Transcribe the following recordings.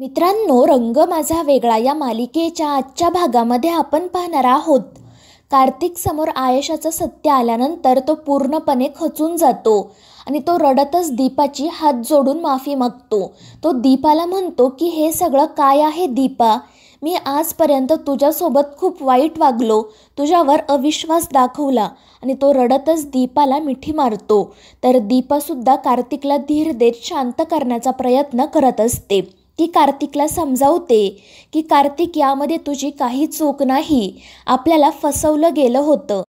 मित्रांनो रंग माझा वेगळा या मालिकेच्या आजच्या भागामध्ये आपण पाहणार आहोत कार्तिक समोर आयशाचं सत्य आल्यानंतर तो पूर्णपणे खचून जातो आणि तो रडतच दीपाची हात जोडून माफी मागतो तो दीपाला म्हणतो की हे सगळं काय आहे दीपा मी आजपर्यंत तुझ्यासोबत खूप वाईट वागलो तुझ्यावर अविश्वास दाखवला आणि तो रडतच दीपाला मिठी मारतो तर दीपासुद्धा कार्तिकला धीर देत शांत करण्याचा प्रयत्न करत असते ती कार्तिकला समजावते की कार्तिक यामध्ये तुझी काही चूक नाही आपल्याला फसवलं गेलं होतं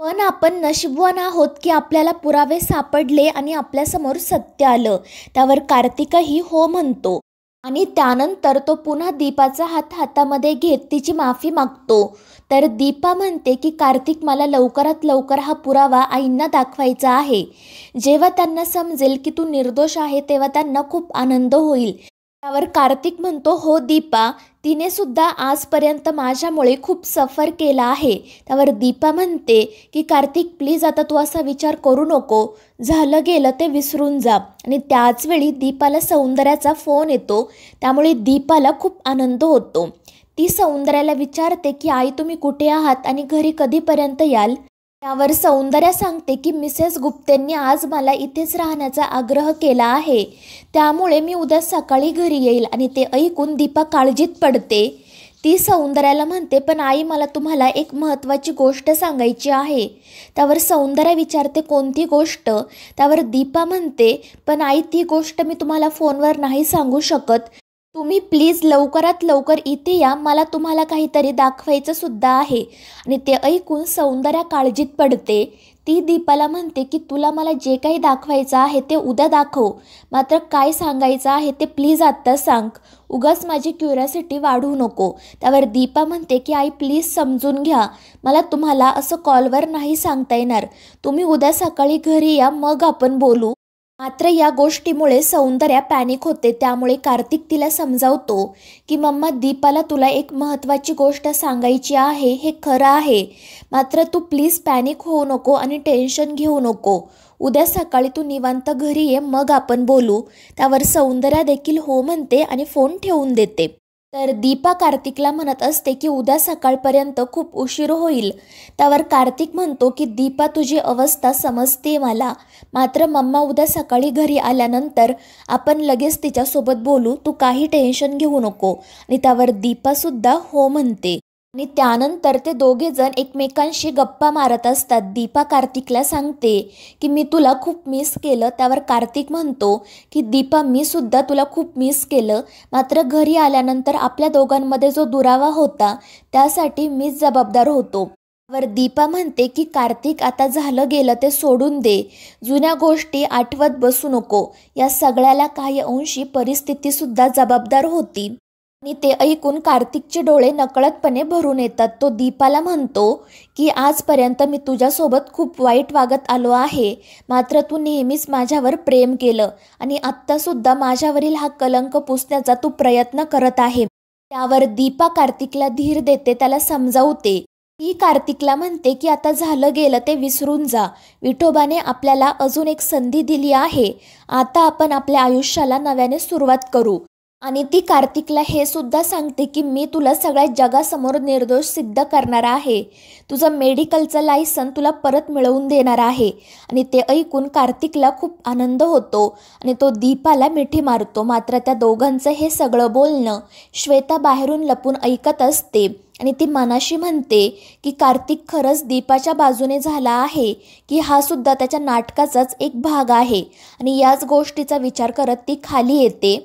पण आपण नशिबवान आहोत की आपल्याला पुरावे सापडले आणि आपल्यासमोर सत्य आलं त्यावर कार्तिकही हो म्हणतो आणि त्यानंतर तो पुन्हा दीपाचा हात हातामध्ये घेत तिची माफी मागतो तर दीपा म्हणते की कार्तिक मला लवकरात लवकर हा पुरावा आईंना दाखवायचा आहे जेव्हा त्यांना समजेल की तू निर्दोष आहे तेव्हा त्यांना खूप आनंद होईल त्यावर कार्तिक म्हणतो हो दीपा तिने सुद्धा आजपर्यंत माझ्यामुळे खूप सफर केला आहे त्यावर दीपा म्हणते की कार्तिक प्लीज आता तू असा विचार करू नको झालं गेलं ते विसरून जा आणि त्याच वेळी दीपाला सौंदर्याचा फोन येतो त्यामुळे दीपाला खूप आनंद होतो ती सौंदर्याला विचारते की आई तुम्ही कुठे आहात आणि घरी कधीपर्यंत याल त्यावर सौंदर्या सांगते की मिसेस गुप्तेंनी आज मला इथेच राहण्याचा आग्रह केला आहे त्यामुळे मी उद्या सकाळी घरी येईल आणि ते ऐकून दीपा काळजीत पडते ती सौंदर्याला म्हणते पण आई मला तुम्हाला एक महत्त्वाची गोष्ट सांगायची आहे त्यावर सौंदर्या विचारते कोणती गोष्ट त्यावर दीपा म्हणते पण आई ती गोष्ट मी तुम्हाला फोनवर नाही सांगू शकत तुम्ही प्लीज लवकरात लवकर इथे या मला तुम्हाला काहीतरी दाखवायचं सुद्धा आहे आणि ते ऐकून सौंदर्या काळजीत पडते ती दीपाला म्हणते की तुला मला जे काही दाखवायचं आहे ते उद्या दाखव मात्र काय सांगायचं आहे ते प्लीज आत्ता सांग उगाच माझी क्युरियासिटी वाढू नको त्यावर दीपा म्हणते की आई प्लीज समजून घ्या मला तुम्हाला असं कॉलवर नाही सांगता येणार तुम्ही उद्या सकाळी घरी या मग आपण बोलू मात्र या गोष्टीमुळे सौंदर्या पॅनिक होते त्यामुळे कार्तिक तिला समजावतो की मम्मा दीपाला तुला एक महत्त्वाची गोष्ट सांगायची आहे हे खरं आहे मात्र तू प्लीज पॅनिक होऊ नको आणि टेन्शन घेऊ नको उद्या सकाळी तू निवांत घरी ये मग आपण बोलू त्यावर सौंदर्या देखील हो म्हणते आणि फोन ठेवून देते तर दीपा कार्तिकला म्हणत असते की उद्या सकाळपर्यंत खूप उशीर होईल त्यावर कार्तिक म्हणतो की दीपा तुझी अवस्था समजते मला मात्र मम्मा उद्या सकाळी घरी आल्यानंतर आपण लगेच तिच्यासोबत बोलू तू काही टेन्शन घेऊ नको आणि त्यावर दीपासुद्धा हो म्हणते आणि त्यानंतर ते दोघे जण एकमेकांशी गप्पा मारत असतात दीपा कार्तिकला सांगते की मी तुला खूप मिस केलं त्यावर कार्तिक म्हणतो की दीपा मी सुद्धा तुला खूप मिस केलं मात्र घरी आल्यानंतर आपल्या दोघांमध्ये जो दुरावा होता त्यासाठी मीच जबाबदार होतो वर दीपा म्हणते की कार्तिक आता झालं गेलं ते सोडून दे जुन्या गोष्टी आठवत बसू नको या सगळ्याला काही अंशी परिस्थितीसुद्धा जबाबदार होती आणि ते ऐकून कार्तिकचे डोळे नकळतपणे भरून येतात तो दीपाला म्हणतो की आजपर्यंत मी तुझ्यासोबत खूप वाईट वागत आलो आहे मात्र तू नेहमीच माझ्यावर प्रेम केलं आणि आत्तासुद्धा माझ्यावरील हा कलंक पुसण्याचा तू प्रयत्न करत आहे त्यावर दीपा कार्तिकला धीर देते त्याला समजावते ती कार्तिकला म्हणते की आता झालं गेलं ते विसरून जा विठोबाने आपल्याला अजून एक संधी दिली आहे आता आपण आपल्या आयुष्याला नव्याने सुरुवात करू आणि ती कार्तिकला हे सुद्धा सांगते की मी तुला सगळ्या जगासमोर निर्दोष सिद्ध करणार आहे तुझं मेडिकलचं लायसन तुला परत मिळवून देणार आहे आणि ते ऐकून कार्तिकला खूप आनंद होतो आणि तो दीपाला मिठी मारतो मात्र त्या दोघांचं हे सगळं बोलणं श्वेता बाहेरून लपून ऐकत असते आणि ती मनाशी म्हणते की कार्तिक खरंच दीपाच्या बाजूने झाला आहे की हा सुद्धा त्याच्या नाटकाचाच एक भाग आहे आणि याच गोष्टीचा विचार करत ती खाली येते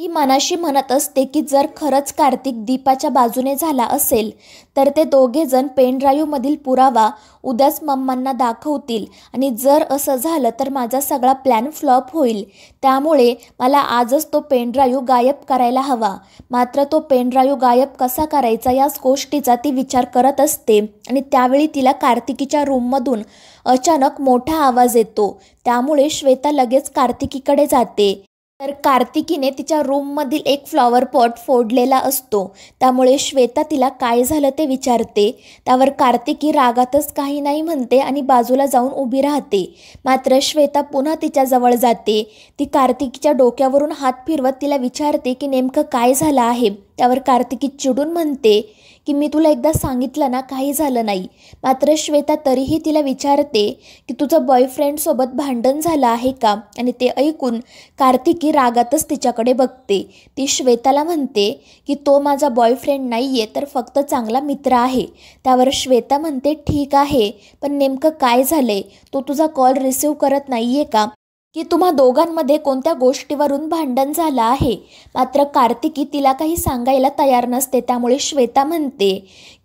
ती मनाशी म्हणत असते की जर खरंच कार्तिक दीपाच्या बाजूने झाला असेल तर ते दोघेजण पेनड्राईव्हमधील पुरावा उद्याच मम्मांना दाखवतील आणि जर असं झालं तर माझा सगळा प्लॅन फ्लॉप होईल त्यामुळे मला आजच तो पेनड्राईव्ह गायब करायला हवा मात्र तो पेनड्राईव्ह गायब कसा करायचा याच गोष्टीचा ती विचार करत असते आणि त्यावेळी तिला कार्तिकीच्या रूममधून अचानक मोठा आवाज येतो त्यामुळे श्वेता लगेच कार्तिकीकडे जाते तर कार्तिकीने तिच्या रूममधील एक फ्लॉवर पॉट फोडलेला असतो त्यामुळे श्वेता तिला काय झालं ते विचारते त्यावर कार्तिकी रागातच काही नाही म्हणते आणि बाजूला जाऊन उभी राहते मात्र श्वेता पुन्हा तिच्याजवळ जाते ती कार्तिकीच्या डोक्यावरून हात फिरवत तिला विचारते की नेमकं काय झालं आहे त्यावर कार्तिकी चिडून म्हणते की मी तुला एकदा सांगितलं ना काही झालं नाही मात्र श्वेता तरीही तिला विचारते की तुझं बॉयफ्रेंडसोबत भांडण झालं आहे का आणि ते ऐकून कार्तिकी रागातच तिच्याकडे बघते ती श्वेताला म्हणते की तो माझा बॉयफ्रेंड नाही आहे तर फक्त चांगला मित्र आहे त्यावर श्वेता म्हणते ठीक आहे पण नेमकं काय झालं आहे तो तुझा कॉल रिसिव्ह करत नाही आहे का की तुम्हा दोघांमध्ये कोणत्या गोष्टीवरून भांडण झालं आहे मात्र कार्तिकी तिला काही सांगायला तयार नसते त्यामुळे श्वेता म्हणते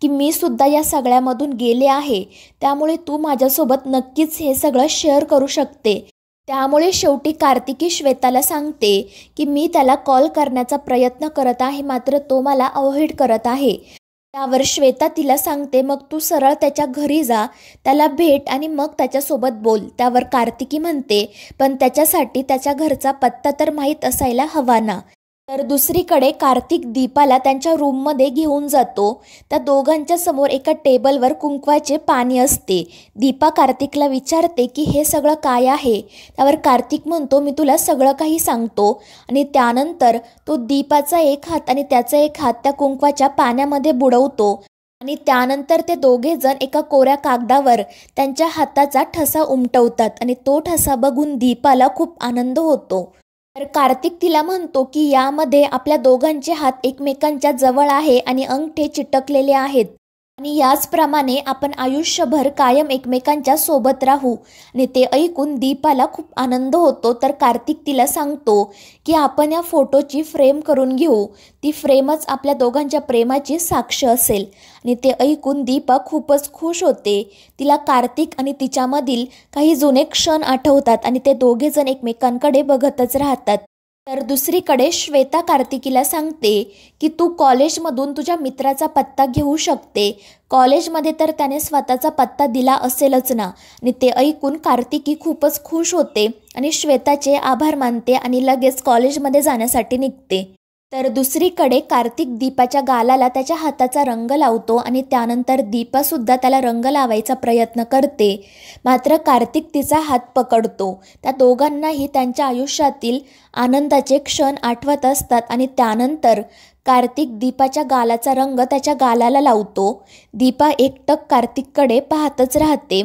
की मी सुद्धा या सगळ्यामधून गेले आहे त्यामुळे तू माझ्यासोबत नक्कीच हे सगळं शेअर करू शकते त्यामुळे शेवटी कार्तिकी श्वेताला सांगते की मी त्याला कॉल करण्याचा प्रयत्न करत आहे मात्र तो मला अवॉइड करत आहे त्यावर श्वेता तिला सांगते मग तू सरळ त्याच्या घरी जा त्याला भेट आणि मग त्याच्यासोबत बोल त्यावर कार्तिकी म्हणते पण त्याच्यासाठी त्याच्या घरचा पत्ता तर माहीत असायला हवा ना तर दुसरीकडे कार्तिक दीपाला त्यांच्या रूममध्ये घेऊन जातो त्या दोघांच्या समोर एका टेबलवर कुंकवाचे पाणी असते दीपा कार्तिकला विचारते की हे सगळं काय आहे त्यावर कार्तिक म्हणतो मी तुला सगळं काही सांगतो आणि त्यानंतर तो दीपाचा एक हात आणि त्याचा एक हात त्या कुंकवाच्या पाण्यामध्ये बुडवतो आणि त्यानंतर ते दोघे जण एका कोऱ्या कागदावर त्यांच्या हाताचा ठसा उमटवतात आणि तो ठसा बघून दीपाला खूप आनंद होतो तर कार्तिक तिला म्हणतो की यामध्ये आपल्या दोघांचे हात एकमेकांच्या जवळ आहे आणि अंगठे चिटकलेले आहेत आणि याचप्रमाणे आपण आयुष्यभर कायम एकमेकांच्या सोबत राहू आणि ते ऐकून दीपाला खूप आनंद होतो तर कार्तिक तिला सांगतो की आपण या फोटोची फ्रेम करून घेऊ ती फ्रेमच आपल्या दोघांच्या प्रेमाची साक्ष असेल आणि ते ऐकून दीपा खूपच खुश होते तिला कार्तिक आणि तिच्यामधील काही जुने क्षण आठवतात आणि ते दोघेजण एकमेकांकडे बघतच राहतात तर दुसरीकडे श्वेता कार्तिकीला सांगते की तू कॉलेजमधून तुझ्या मित्राचा पत्ता घेऊ शकते कॉलेजमध्ये तर त्याने स्वतःचा पत्ता दिला असेलच ना आणि ते ऐकून कार्तिकी खूपच खुश होते आणि श्वेताचे आभार मानते आणि लगेच कॉलेजमध्ये जाण्यासाठी निघते तर दुसरीकडे कार्तिक दीपाच्या गालाला त्याच्या हाताचा रंग लावतो आणि त्यानंतर दीपासुद्धा त्याला रंग लावायचा प्रयत्न करते मात्र कार्तिक तिचा हात पकडतो त्या दोघांनाही त्यांच्या आयुष्यातील आनंदाचे क्षण आठवत असतात आणि त्यानंतर कार्तिक दीपाच्या गालाचा रंग त्याच्या गालाला लावतो दीपा एकटक कार्तिककडे पाहतच राहते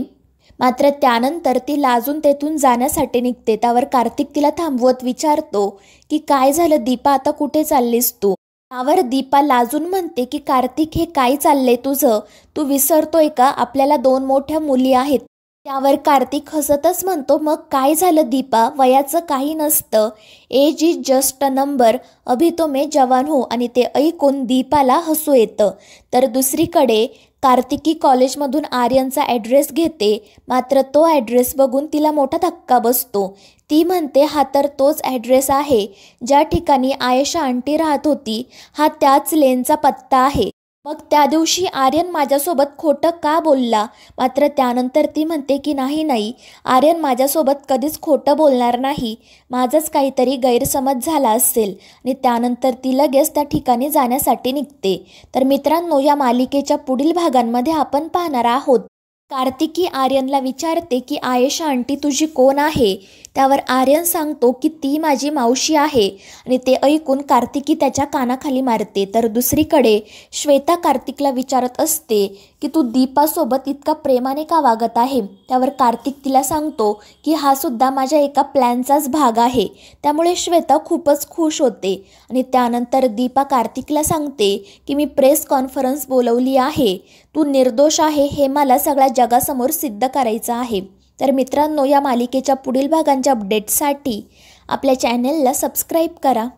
मात्र त्यानंतर ती लाजून तेथून जाण्यासाठी निघते त्यावर कार्तिक तिला थांबवत विचारतो की काय झालं दीपा आता कुठे चाललीस तू त्यावर दीपा लाजून म्हणते की कार्तिक हे काय चालले तुझं तू विसरतोय का आपल्याला दोन मोठ्या मुली आहेत त्यावर कार्तिक हसतच म्हणतो मग काय झालं दीपा वयाचं काही नसतं age is just a number अभि तो मे जवान हो आणि ते ऐकून दीपाला हसू येतं तर दुसरीकडे कार्तिकी कॉलेजमधून आर्यनचा ॲड्रेस घेते मात्र तो ॲड्रेस बघून तिला मोठा धक्का बसतो ती म्हणते हा तर तोच ॲड्रेस आहे ज्या ठिकाणी आयशा आंटी राहत होती हा त्याच लेनचा पत्ता आहे मग त्या दिवशी आर्यन माझ्यासोबत खोटं का बोलला मात्र त्यानंतर ती म्हणते की नाही नाही आर्यन माझ्यासोबत कधीच खोटं बोलणार नाही माझाच काहीतरी गैरसमज झाला असेल आणि त्यानंतर ती लगेच त्या ठिकाणी जाण्यासाठी निघते तर मित्रांनो या मालिकेच्या पुढील भागांमध्ये आपण पाहणार आहोत कार्तिकी आर्यनला विचारते की आयेशा आंटी तुझी कोण आहे त्यावर आर्यन सांगतो की ती माझी मावशी आहे आणि ते ऐकून कार्तिकी त्याच्या कानाखाली मारते तर दुसरीकडे श्वेता कार्तिकला विचारत असते की तू दीपासोबत इतका प्रेमाने का वागत आहे त्यावर कार्तिक तिला सांगतो की हा सुद्धा माझ्या एका प्लॅनचाच भाग आहे त्यामुळे श्वेता खूपच खुश होते आणि त्यानंतर दीपा कार्तिकला सांगते की मी प्रेस कॉन्फरन्स बोलवली आहे तू निर्दोष आहे हे मला सगळ्या जगासमोर सिद्ध करायचं आहे तर मित्रांनो या मालिकेच्या पुढील भागांच्या अपडेटसाठी आपल्या चॅनेलला सबस्क्राईब करा